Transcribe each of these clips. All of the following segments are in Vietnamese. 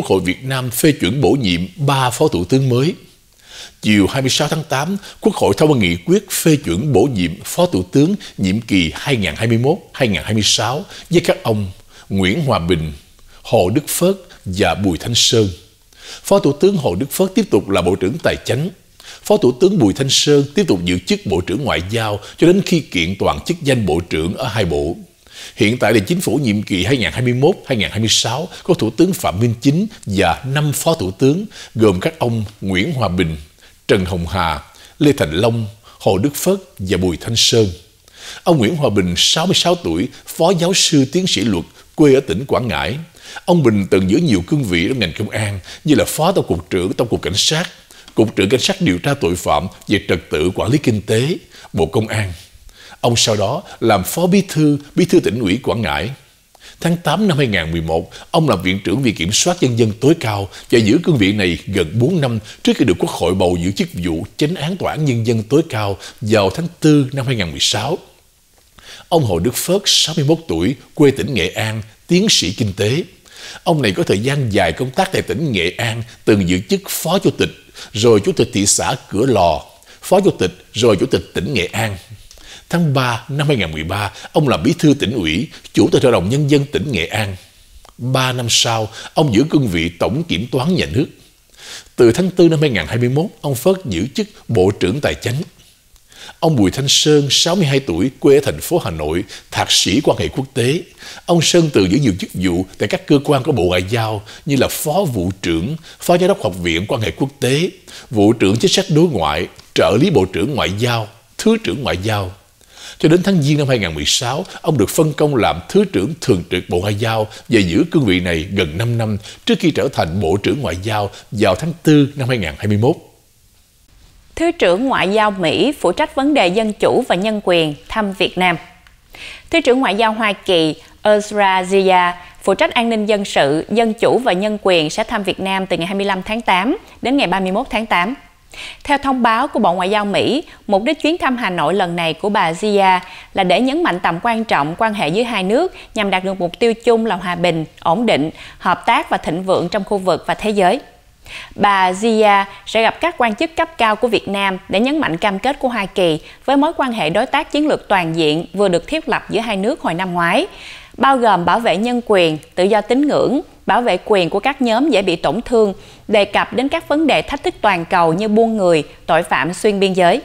Quốc hội Việt Nam phê chuẩn bổ nhiệm 3 phó thủ tướng mới. Chiều 26 tháng 8, Quốc hội thông qua nghị quyết phê chuẩn bổ nhiệm phó thủ tướng nhiệm kỳ 2021-2026 với các ông Nguyễn Hòa Bình, Hồ Đức Phước và Bùi Thanh Sơn. Phó Thủ tướng Hồ Đức Phước tiếp tục là Bộ trưởng Tài chính. Phó Thủ tướng Bùi Thanh Sơn tiếp tục giữ chức Bộ trưởng Ngoại giao cho đến khi kiện toàn chức danh Bộ trưởng ở hai bộ. Hiện tại thì chính phủ nhiệm kỳ 2021-2026 có Thủ tướng Phạm Minh Chính và năm Phó Thủ tướng gồm các ông Nguyễn Hòa Bình, Trần Hồng Hà, Lê Thành Long, Hồ Đức Phất và Bùi Thanh Sơn. Ông Nguyễn Hòa Bình, 66 tuổi, phó giáo sư tiến sĩ luật, quê ở tỉnh Quảng Ngãi. Ông Bình từng giữ nhiều cương vị trong ngành công an như là phó tổng cục trưởng tổng cục cảnh sát, cục trưởng cảnh sát điều tra tội phạm về trật tự quản lý kinh tế, Bộ Công an. Ông sau đó làm phó bí thư, bí thư tỉnh ủy Quảng Ngãi. Tháng 8 năm 2011, ông làm Viện trưởng Viện Kiểm soát Nhân dân tối cao và giữ cương vị này gần 4 năm trước khi được Quốc hội bầu giữ chức vụ chánh án Tòa án Nhân dân tối cao vào tháng 4 năm 2016. Ông Hồ Đức Phớt, 61 tuổi, quê tỉnh Nghệ An, tiến sĩ kinh tế. Ông này có thời gian dài công tác tại tỉnh Nghệ An, từng giữ chức phó chủ tịch, rồi chủ tịch thị xã Cửa Lò, phó chủ tịch, rồi chủ tịch tỉnh Nghệ An tháng 3 năm 2013, ông là bí thư tỉnh ủy, chủ tịch hội đồng nhân dân tỉnh Nghệ An. Ba năm sau, ông giữ cương vị tổng kiểm toán nhà nước. Từ tháng 4 năm 2021, ông phất giữ chức Bộ trưởng Tài chánh. Ông Bùi Thanh Sơn, 62 tuổi, quê ở thành phố Hà Nội, thạc sĩ quan hệ quốc tế. Ông Sơn từ giữ nhiều chức vụ tại các cơ quan của Bộ Ngoại giao như là Phó Vụ trưởng, Phó Giám đốc Học viện Quan hệ Quốc tế, Vụ trưởng Chính sách Đối ngoại, Trợ lý Bộ trưởng Ngoại giao, Thứ trưởng Ngoại giao. Cho đến tháng Giêng năm 2016, ông được phân công làm Thứ trưởng Thường trực Bộ Ngoại giao và giữ cương vị này gần 5 năm trước khi trở thành Bộ trưởng Ngoại giao vào tháng 4 năm 2021. Thứ trưởng Ngoại giao Mỹ phụ trách vấn đề dân chủ và nhân quyền thăm Việt Nam. Thứ trưởng Ngoại giao Hoa Kỳ Ezra Zia phụ trách an ninh dân sự, dân chủ và nhân quyền sẽ thăm Việt Nam từ ngày 25 tháng 8 đến ngày 31 tháng 8. Theo thông báo của Bộ Ngoại giao Mỹ, mục đích chuyến thăm Hà Nội lần này của bà Zia là để nhấn mạnh tầm quan trọng quan hệ giữa hai nước nhằm đạt được mục tiêu chung là hòa bình, ổn định, hợp tác và thịnh vượng trong khu vực và thế giới. Bà Zia sẽ gặp các quan chức cấp cao của Việt Nam để nhấn mạnh cam kết của Hoa Kỳ với mối quan hệ đối tác chiến lược toàn diện vừa được thiết lập giữa hai nước hồi năm ngoái, bao gồm bảo vệ nhân quyền, tự do tín ngưỡng, bảo vệ quyền của các nhóm dễ bị tổn thương, đề cập đến các vấn đề thách thức toàn cầu như buôn người, tội phạm xuyên biên giới.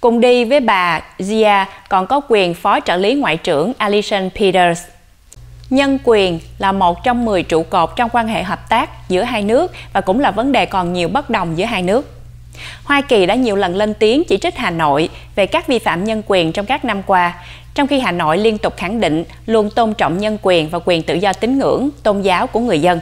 Cùng đi với bà Zia còn có quyền Phó Trợ lý Ngoại trưởng Alison Peters. Nhân quyền là một trong 10 trụ cột trong quan hệ hợp tác giữa hai nước và cũng là vấn đề còn nhiều bất đồng giữa hai nước. Hoa Kỳ đã nhiều lần lên tiếng chỉ trích Hà Nội về các vi phạm nhân quyền trong các năm qua, trong khi Hà Nội liên tục khẳng định luôn tôn trọng nhân quyền và quyền tự do tín ngưỡng, tôn giáo của người dân.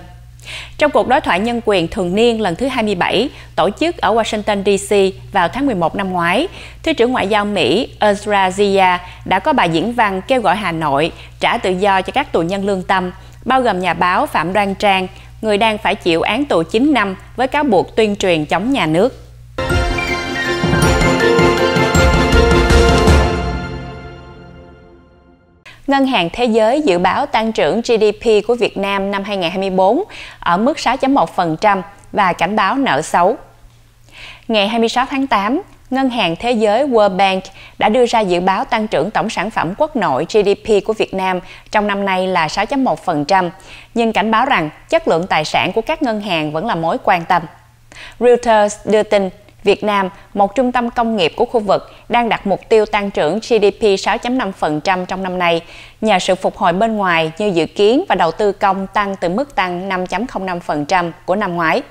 Trong cuộc đối thoại nhân quyền thường niên lần thứ 27 tổ chức ở Washington DC vào tháng 11 năm ngoái, Thứ trưởng Ngoại giao Mỹ Ezra Zia đã có bài diễn văn kêu gọi Hà Nội trả tự do cho các tù nhân lương tâm, bao gồm nhà báo Phạm Đoan Trang, người đang phải chịu án tù 9 năm với cáo buộc tuyên truyền chống nhà nước. Ngân hàng Thế giới dự báo tăng trưởng GDP của Việt Nam năm 2024 ở mức 6.1% và cảnh báo nợ xấu. Ngày 26 tháng 8, Ngân hàng Thế giới World Bank đã đưa ra dự báo tăng trưởng tổng sản phẩm quốc nội GDP của Việt Nam trong năm nay là 6.1%, nhưng cảnh báo rằng chất lượng tài sản của các ngân hàng vẫn là mối quan tâm. Reuters đưa tin Việt Nam, một trung tâm công nghiệp của khu vực, đang đặt mục tiêu tăng trưởng GDP 6.5% trong năm nay nhờ sự phục hồi bên ngoài như dự kiến và đầu tư công tăng từ mức tăng 5.05% của năm ngoái.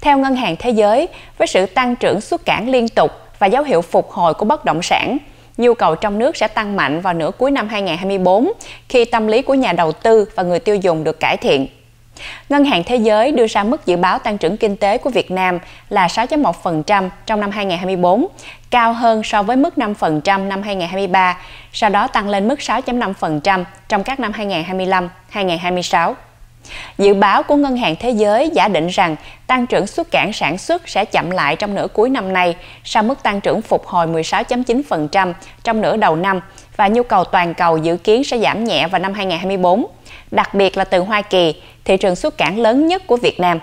Theo Ngân hàng Thế giới, với sự tăng trưởng xuất cảng liên tục và dấu hiệu phục hồi của bất động sản, nhu cầu trong nước sẽ tăng mạnh vào nửa cuối năm 2024 khi tâm lý của nhà đầu tư và người tiêu dùng được cải thiện. Ngân hàng Thế giới đưa ra mức dự báo tăng trưởng kinh tế của Việt Nam là 6.1% trong năm 2024, cao hơn so với mức 5% năm 2023, sau đó tăng lên mức 6.5% trong các năm 2025, 2026. Dự báo của Ngân hàng Thế giới giả định rằng tăng trưởng xuất cảng sản xuất sẽ chậm lại trong nửa cuối năm nay sau mức tăng trưởng phục hồi 16.9% trong nửa đầu năm và nhu cầu toàn cầu dự kiến sẽ giảm nhẹ vào năm 2024 đặc biệt là từ Hoa Kỳ, thị trường xuất cảng lớn nhất của Việt Nam.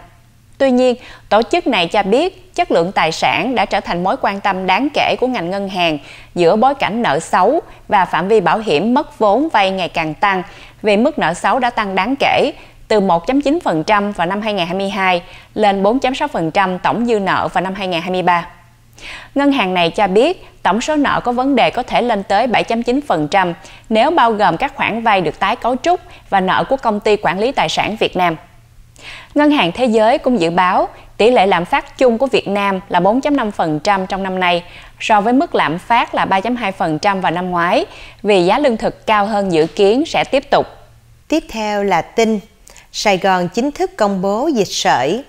Tuy nhiên, tổ chức này cho biết chất lượng tài sản đã trở thành mối quan tâm đáng kể của ngành ngân hàng giữa bối cảnh nợ xấu và phạm vi bảo hiểm mất vốn vay ngày càng tăng vì mức nợ xấu đã tăng đáng kể từ 1.9% vào năm 2022 lên 4.6% tổng dư nợ vào năm 2023. Ngân hàng này cho biết tổng số nợ có vấn đề có thể lên tới 7.9% nếu bao gồm các khoản vay được tái cấu trúc và nợ của công ty quản lý tài sản Việt Nam. Ngân hàng Thế giới cũng dự báo tỷ lệ lạm phát chung của Việt Nam là 4.5% trong năm nay so với mức lạm phát là 3.2% vào năm ngoái vì giá lương thực cao hơn dự kiến sẽ tiếp tục. Tiếp theo là tin Sài Gòn chính thức công bố dịch sởi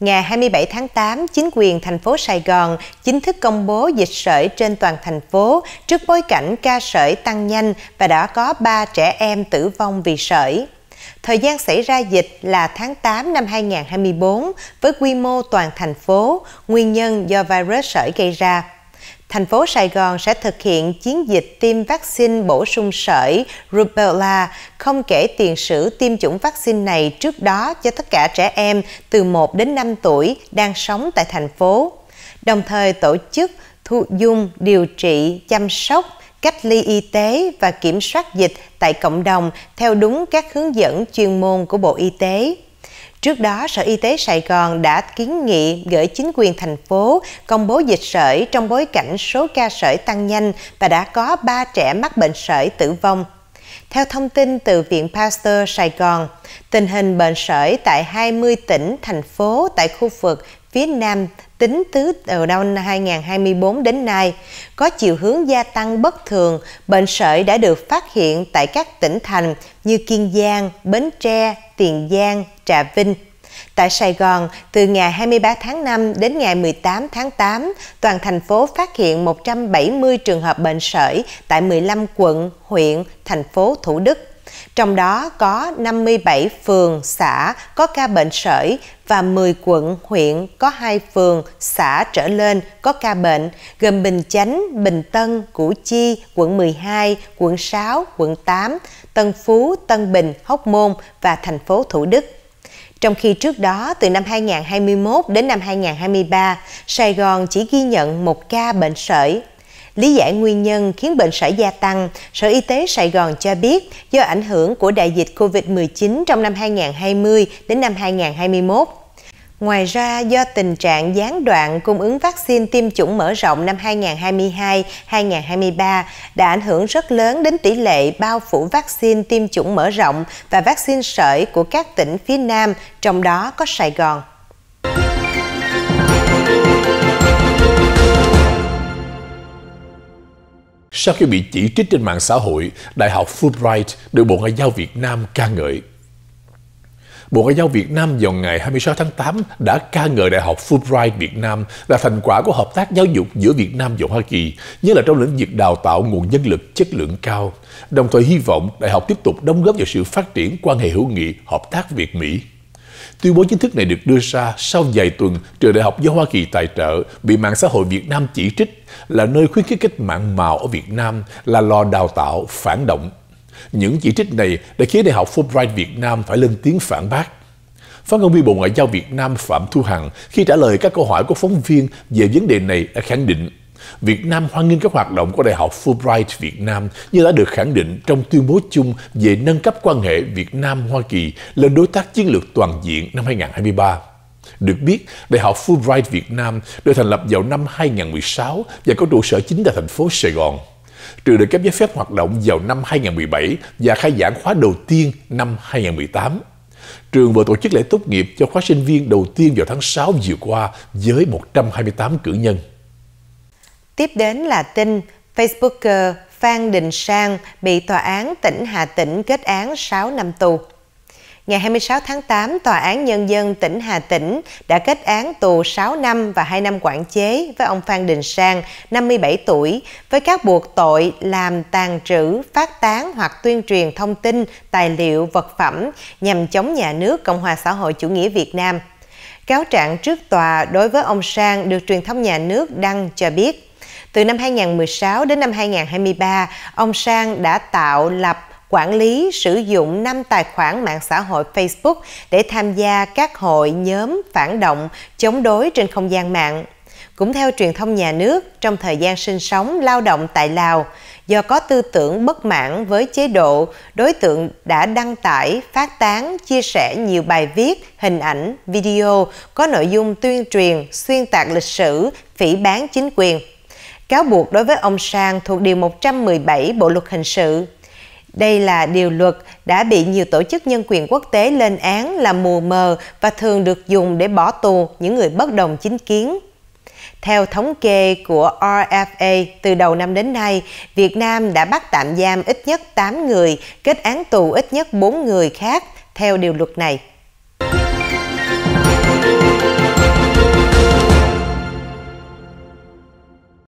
Ngày 27 tháng 8, chính quyền thành phố Sài Gòn chính thức công bố dịch sởi trên toàn thành phố trước bối cảnh ca sởi tăng nhanh và đã có 3 trẻ em tử vong vì sởi. Thời gian xảy ra dịch là tháng 8 năm 2024 với quy mô toàn thành phố, nguyên nhân do virus sởi gây ra thành phố Sài Gòn sẽ thực hiện chiến dịch tiêm vaccine bổ sung sởi rubella, không kể tiền sử tiêm chủng vaccine này trước đó cho tất cả trẻ em từ 1 đến 5 tuổi đang sống tại thành phố, đồng thời tổ chức thu dung, điều trị, chăm sóc, cách ly y tế và kiểm soát dịch tại cộng đồng theo đúng các hướng dẫn chuyên môn của Bộ Y tế. Trước đó, Sở Y tế Sài Gòn đã kiến nghị gửi chính quyền thành phố công bố dịch sởi trong bối cảnh số ca sởi tăng nhanh và đã có 3 trẻ mắc bệnh sởi tử vong. Theo thông tin từ Viện Pasteur Sài Gòn, tình hình bệnh sởi tại 20 tỉnh, thành phố tại khu vực phía Nam tính từ đầu năm 2024 đến nay, có chiều hướng gia tăng bất thường, bệnh sởi đã được phát hiện tại các tỉnh thành như Kiên Giang, Bến Tre, Tiền Giang, Trà Vinh. Tại Sài Gòn, từ ngày 23 tháng 5 đến ngày 18 tháng 8, toàn thành phố phát hiện 170 trường hợp bệnh sởi tại 15 quận, huyện, thành phố Thủ Đức. Trong đó có 57 phường, xã có ca bệnh sởi và 10 quận, huyện có 2 phường, xã trở lên có ca bệnh, gồm Bình Chánh, Bình Tân, Củ Chi, quận 12, quận 6, quận 8, Tân Phú, Tân Bình, Hóc Môn và thành phố Thủ Đức. Trong khi trước đó, từ năm 2021 đến năm 2023, Sài Gòn chỉ ghi nhận một ca bệnh sởi Lý giải nguyên nhân khiến bệnh sởi gia tăng, Sở Y tế Sài Gòn cho biết do ảnh hưởng của đại dịch COVID-19 trong năm 2020 đến năm 2021. Ngoài ra, do tình trạng gián đoạn cung ứng vaccine tiêm chủng mở rộng năm 2022-2023 đã ảnh hưởng rất lớn đến tỷ lệ bao phủ vaccine tiêm chủng mở rộng và vaccine sởi của các tỉnh phía Nam, trong đó có Sài Gòn. sau khi bị chỉ trích trên mạng xã hội, Đại học Fulbright được Bộ Ngoại giao Việt Nam ca ngợi. Bộ Ngoại giao Việt Nam vào ngày 26 tháng 8 đã ca ngợi Đại học Fulbright Việt Nam là thành quả của hợp tác giáo dục giữa Việt Nam và Hoa Kỳ, nhất là trong lĩnh vực đào tạo nguồn nhân lực chất lượng cao, đồng thời hy vọng đại học tiếp tục đóng góp vào sự phát triển quan hệ hữu nghị hợp tác Việt-Mỹ. Tuyên bố chính thức này được đưa ra sau vài tuần trường đại học do Hoa Kỳ tài trợ bị mạng xã hội Việt Nam chỉ trích là nơi khuyến khích cách mạng màu ở Việt Nam là lò đào tạo phản động. Những chỉ trích này đã khiến Đại học Fulbright Việt Nam phải lên tiếng phản bác. Phát ngôn viên Bộ Ngoại giao Việt Nam Phạm Thu Hằng khi trả lời các câu hỏi của phóng viên về vấn đề này đã khẳng định Việt Nam hoan nghênh các hoạt động của Đại học Fulbright Việt Nam như đã được khẳng định trong tuyên bố chung về nâng cấp quan hệ Việt Nam-Hoa Kỳ lên đối tác chiến lược toàn diện năm 2023. Được biết, Đại học Fulbright Việt Nam được thành lập vào năm 2016 và có trụ sở chính tại thành phố Sài Gòn. Trừ được cấp giấy phép hoạt động vào năm 2017 và khai giảng khóa đầu tiên năm 2018. Trường vừa tổ chức lễ tốt nghiệp cho khóa sinh viên đầu tiên vào tháng 6 vừa qua với 128 cử nhân. Tiếp đến là tin Facebooker Phan Đình Sang bị Tòa án tỉnh Hà Tĩnh kết án 6 năm tù. Ngày 26 tháng 8, Tòa án Nhân dân tỉnh Hà Tĩnh đã kết án tù 6 năm và 2 năm quản chế với ông Phan Đình Sang, 57 tuổi, với các buộc tội làm tàn trữ, phát tán hoặc tuyên truyền thông tin, tài liệu, vật phẩm nhằm chống nhà nước Cộng hòa xã hội chủ nghĩa Việt Nam. Cáo trạng trước tòa đối với ông Sang được truyền thông nhà nước đăng cho biết từ năm 2016 đến năm 2023, ông Sang đã tạo lập quản lý sử dụng 5 tài khoản mạng xã hội Facebook để tham gia các hội nhóm phản động chống đối trên không gian mạng. Cũng theo truyền thông nhà nước, trong thời gian sinh sống lao động tại Lào, do có tư tưởng bất mãn với chế độ, đối tượng đã đăng tải, phát tán, chia sẻ nhiều bài viết, hình ảnh, video có nội dung tuyên truyền, xuyên tạc lịch sử, phỉ bán chính quyền, cáo buộc đối với ông Sang thuộc Điều 117 Bộ Luật Hình sự. Đây là điều luật đã bị nhiều tổ chức nhân quyền quốc tế lên án là mù mờ và thường được dùng để bỏ tù những người bất đồng chính kiến. Theo thống kê của RFA, từ đầu năm đến nay, Việt Nam đã bắt tạm giam ít nhất 8 người, kết án tù ít nhất 4 người khác theo điều luật này.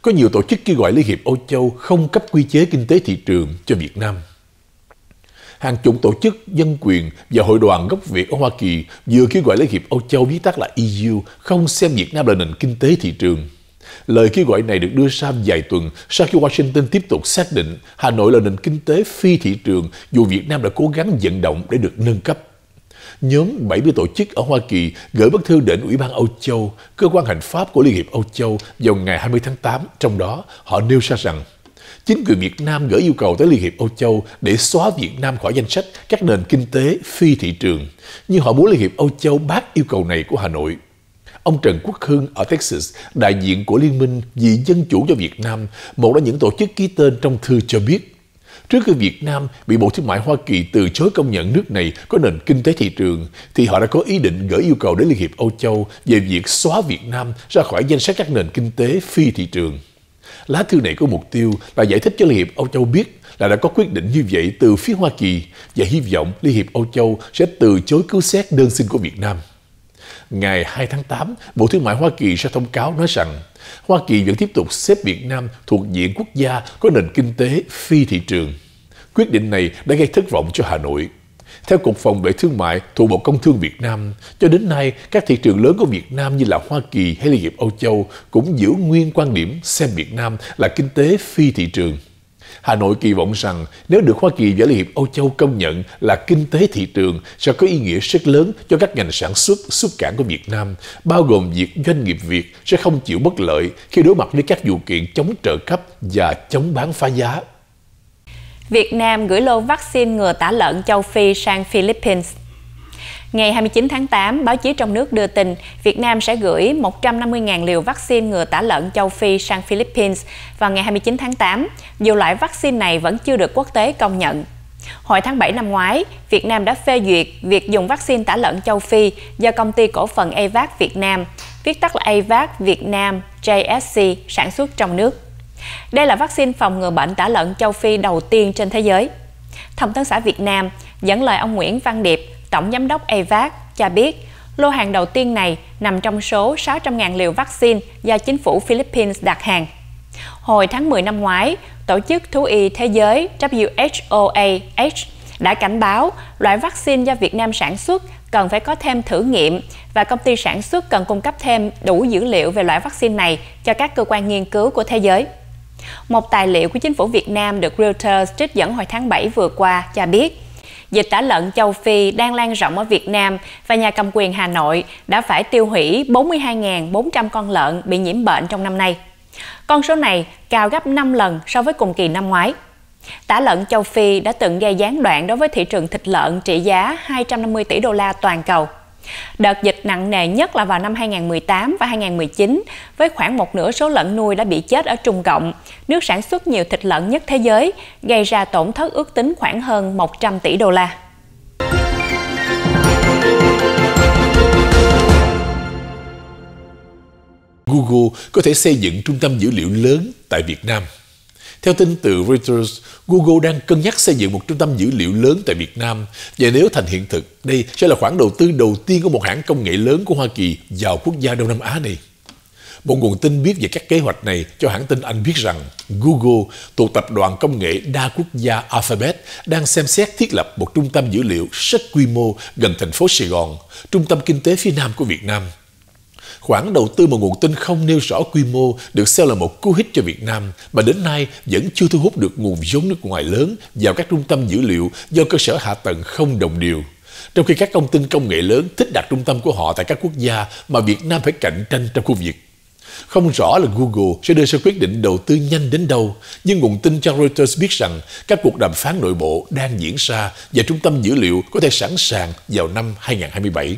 Có nhiều tổ chức kêu gọi Liên hiệp Âu Châu không cấp quy chế kinh tế thị trường cho Việt Nam. Hàng chục tổ chức dân quyền và hội đoàn gốc Việt ở Hoa Kỳ vừa kêu gọi Liên hiệp Âu Châu viết tắt là EU không xem Việt Nam là nền kinh tế thị trường. Lời kêu gọi này được đưa ra vài tuần sau khi Washington tiếp tục xác định Hà Nội là nền kinh tế phi thị trường dù Việt Nam đã cố gắng vận động để được nâng cấp nhóm 70 tổ chức ở Hoa Kỳ gửi bức thư đến Ủy ban Âu Châu, cơ quan hành pháp của Liên hiệp Âu Châu vào ngày 20 tháng 8. Trong đó, họ nêu ra rằng chính quyền Việt Nam gửi yêu cầu tới Liên hiệp Âu Châu để xóa Việt Nam khỏi danh sách các nền kinh tế phi thị trường, nhưng họ muốn Liên hiệp Âu Châu bác yêu cầu này của Hà Nội. Ông Trần Quốc Hưng ở Texas, đại diện của Liên minh vì Dân chủ cho Việt Nam, một trong những tổ chức ký tên trong thư cho biết Trước khi Việt Nam bị Bộ Thương mại Hoa Kỳ từ chối công nhận nước này có nền kinh tế thị trường, thì họ đã có ý định gửi yêu cầu đến Liên hiệp Âu Châu về việc xóa Việt Nam ra khỏi danh sách các nền kinh tế phi thị trường. Lá thư này có mục tiêu là giải thích cho Liên hiệp Âu Châu biết là đã có quyết định như vậy từ phía Hoa Kỳ và hy vọng Liên hiệp Âu Châu sẽ từ chối cứu xét đơn xin của Việt Nam. Ngày 2 tháng 8, Bộ Thương mại Hoa Kỳ sẽ thông cáo nói rằng Hoa Kỳ vẫn tiếp tục xếp Việt Nam thuộc diện quốc gia có nền kinh tế phi thị trường. Quyết định này đã gây thất vọng cho Hà Nội. Theo Cục Phòng vệ Thương mại thuộc Bộ Công Thương Việt Nam, cho đến nay, các thị trường lớn của Việt Nam như là Hoa Kỳ hay Liên hiệp Âu Châu cũng giữ nguyên quan điểm xem Việt Nam là kinh tế phi thị trường. Hà Nội kỳ vọng rằng nếu được Hoa Kỳ và Liên hiệp Âu Châu công nhận là kinh tế thị trường sẽ có ý nghĩa rất lớn cho các ngành sản xuất xuất cảng của Việt Nam, bao gồm việc doanh nghiệp Việt sẽ không chịu bất lợi khi đối mặt với các vụ kiện chống trợ cấp và chống bán phá giá. Việt Nam gửi lô vaccine ngừa tả lợn châu Phi sang Philippines Ngày 29 tháng 8, báo chí trong nước đưa tin Việt Nam sẽ gửi 150.000 liều vaccine ngừa tả lợn châu Phi sang Philippines vào ngày 29 tháng 8. Dù loại vaccine này vẫn chưa được quốc tế công nhận. Hồi tháng 7 năm ngoái, Việt Nam đã phê duyệt việc dùng vaccine tả lợn châu Phi do công ty cổ phần AVAC Việt Nam, viết tắt là AVAC Việt Nam JSC, sản xuất trong nước. Đây là vaccine phòng ngừa bệnh tả lợn châu Phi đầu tiên trên thế giới. Thông tấn xã Việt Nam dẫn lời ông Nguyễn Văn Điệp, Tổng Giám đốc AVAC cho biết, lô hàng đầu tiên này nằm trong số 600.000 liều vaccine do chính phủ Philippines đặt hàng. Hồi tháng 10 năm ngoái, Tổ chức Thú y Thế giới WHOAH đã cảnh báo loại vaccine do Việt Nam sản xuất cần phải có thêm thử nghiệm và công ty sản xuất cần cung cấp thêm đủ dữ liệu về loại vaccine này cho các cơ quan nghiên cứu của thế giới. Một tài liệu của chính phủ Việt Nam được Reuters trích dẫn hồi tháng 7 vừa qua cho biết, Dịch tả lợn châu Phi đang lan rộng ở Việt Nam và nhà cầm quyền Hà Nội đã phải tiêu hủy 42.400 con lợn bị nhiễm bệnh trong năm nay. Con số này cao gấp 5 lần so với cùng kỳ năm ngoái. Tả lợn châu Phi đã từng gây gián đoạn đối với thị trường thịt lợn trị giá 250 tỷ đô la toàn cầu. Đợt dịch nặng nề nhất là vào năm 2018 và 2019, với khoảng một nửa số lợn nuôi đã bị chết ở Trung Cộng, nước sản xuất nhiều thịt lợn nhất thế giới, gây ra tổn thất ước tính khoảng hơn 100 tỷ đô la. Google có thể xây dựng trung tâm dữ liệu lớn tại Việt Nam theo tin từ Reuters, Google đang cân nhắc xây dựng một trung tâm dữ liệu lớn tại Việt Nam. Và nếu thành hiện thực, đây sẽ là khoản đầu tư đầu tiên của một hãng công nghệ lớn của Hoa Kỳ vào quốc gia Đông Nam Á này. Một nguồn tin biết về các kế hoạch này cho hãng tin Anh biết rằng Google thuộc tập đoàn công nghệ đa quốc gia Alphabet đang xem xét thiết lập một trung tâm dữ liệu rất quy mô gần thành phố Sài Gòn, trung tâm kinh tế phía Nam của Việt Nam – Khoản đầu tư mà nguồn tin không nêu rõ quy mô được xem là một cú hích cho Việt Nam mà đến nay vẫn chưa thu hút được nguồn vốn nước ngoài lớn vào các trung tâm dữ liệu do cơ sở hạ tầng không đồng điều. Trong khi các công ty công nghệ lớn thích đặt trung tâm của họ tại các quốc gia mà Việt Nam phải cạnh tranh trong khu vực. Không rõ là Google sẽ đưa ra quyết định đầu tư nhanh đến đâu, nhưng nguồn tin cho Reuters biết rằng các cuộc đàm phán nội bộ đang diễn ra và trung tâm dữ liệu có thể sẵn sàng vào năm 2027.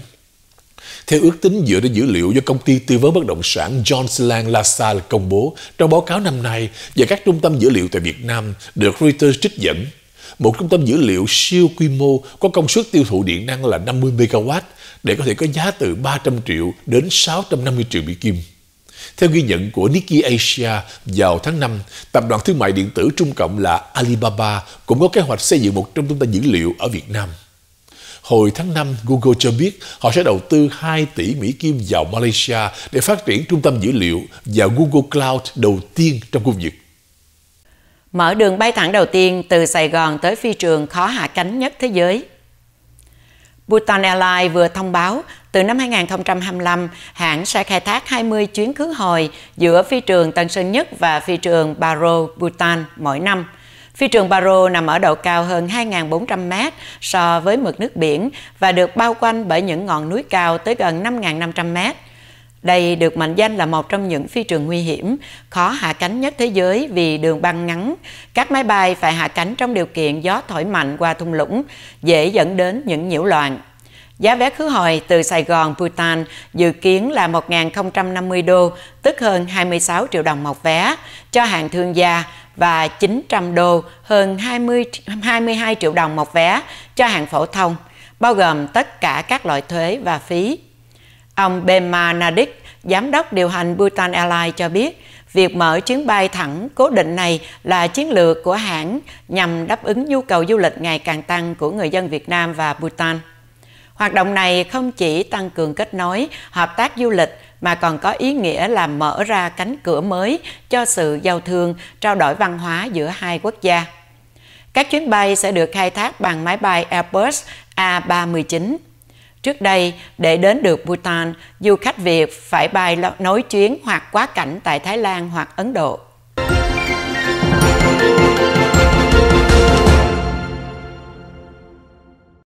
Theo ước tính dựa trên dữ liệu do công ty tư vấn bất động sản John Slang LaSalle công bố trong báo cáo năm nay và các trung tâm dữ liệu tại Việt Nam được Reuters trích dẫn, một trung tâm dữ liệu siêu quy mô có công suất tiêu thụ điện năng là 50 MW để có thể có giá từ 300 triệu đến 650 triệu Mỹ Kim. Theo ghi nhận của Nikkei Asia vào tháng 5, tập đoàn thương mại điện tử Trung Cộng là Alibaba cũng có kế hoạch xây dựng một trong trung tâm dữ liệu ở Việt Nam. Hồi tháng 5, Google cho biết họ sẽ đầu tư 2 tỷ Mỹ Kim vào Malaysia để phát triển trung tâm dữ liệu và Google Cloud đầu tiên trong khu vực. Mở đường bay thẳng đầu tiên từ Sài Gòn tới phi trường khó hạ cánh nhất thế giới. Bhutan Airlines vừa thông báo từ năm 2025, hãng sẽ khai thác 20 chuyến khứ hồi giữa phi trường Tân Sơn Nhất và phi trường Paro, Bhutan mỗi năm – Phi trường Baro nằm ở độ cao hơn 2.400 mét so với mực nước biển và được bao quanh bởi những ngọn núi cao tới gần 5.500 mét. Đây được mệnh danh là một trong những phi trường nguy hiểm, khó hạ cánh nhất thế giới vì đường băng ngắn. Các máy bay phải hạ cánh trong điều kiện gió thổi mạnh qua thung lũng, dễ dẫn đến những nhiễu loạn. Giá vé khứ hồi từ Sài Gòn, Bhutan dự kiến là 1.050 đô, tức hơn 26 triệu đồng một vé, cho hạng thương gia và 900 đô hơn 20, 22 triệu đồng một vé cho hạng phổ thông, bao gồm tất cả các loại thuế và phí. Ông Bema Nadik, giám đốc điều hành Bhutan Airlines cho biết, việc mở chuyến bay thẳng cố định này là chiến lược của hãng nhằm đáp ứng nhu cầu du lịch ngày càng tăng của người dân Việt Nam và Bhutan. Hoạt động này không chỉ tăng cường kết nối, hợp tác du lịch mà còn có ý nghĩa là mở ra cánh cửa mới cho sự giao thương, trao đổi văn hóa giữa hai quốc gia. Các chuyến bay sẽ được khai thác bằng máy bay Airbus A319. Trước đây, để đến được Bhutan, du khách Việt phải bay nối chuyến hoặc quá cảnh tại Thái Lan hoặc Ấn Độ.